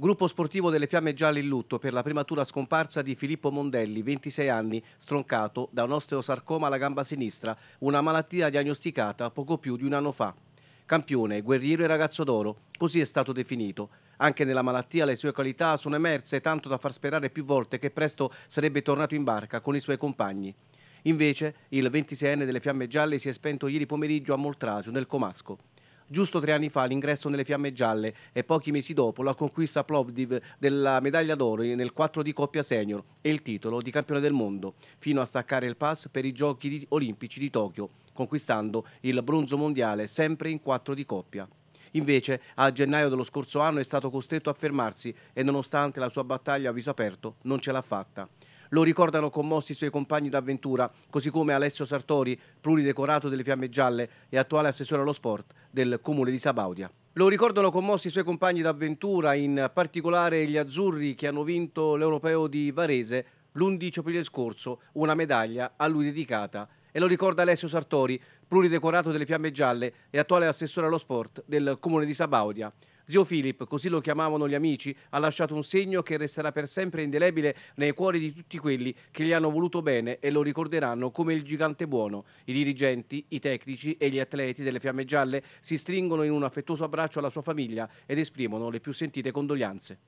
Gruppo sportivo delle Fiamme Gialle in lutto per la prematura scomparsa di Filippo Mondelli, 26 anni, stroncato da un osteosarcoma alla gamba sinistra, una malattia diagnosticata poco più di un anno fa. Campione, guerriero e ragazzo d'oro, così è stato definito. Anche nella malattia le sue qualità sono emerse tanto da far sperare più volte che presto sarebbe tornato in barca con i suoi compagni. Invece, il 26enne delle Fiamme Gialle si è spento ieri pomeriggio a Moltragio, nel Comasco giusto tre anni fa l'ingresso nelle Fiamme Gialle e pochi mesi dopo la conquista a Plovdiv della medaglia d'oro nel 4 di coppia senior e il titolo di campione del mondo, fino a staccare il pass per i Giochi Olimpici di Tokyo, conquistando il bronzo mondiale sempre in 4 di coppia. Invece, a gennaio dello scorso anno è stato costretto a fermarsi e nonostante la sua battaglia a viso aperto non ce l'ha fatta lo ricordano commossi i suoi compagni d'avventura, così come Alessio Sartori, pluridecorato delle Fiamme Gialle e attuale assessore allo sport del comune di Sabaudia. Lo ricordano commossi i suoi compagni d'avventura, in particolare gli azzurri che hanno vinto l'Europeo di Varese l'11 aprile scorso, una medaglia a lui dedicata e lo ricorda Alessio Sartori, pluridecorato delle Fiamme Gialle e attuale assessore allo sport del comune di Sabaudia. Zio Filippo, così lo chiamavano gli amici, ha lasciato un segno che resterà per sempre indelebile nei cuori di tutti quelli che gli hanno voluto bene e lo ricorderanno come il gigante buono. I dirigenti, i tecnici e gli atleti delle Fiamme Gialle si stringono in un affettuoso abbraccio alla sua famiglia ed esprimono le più sentite condoglianze.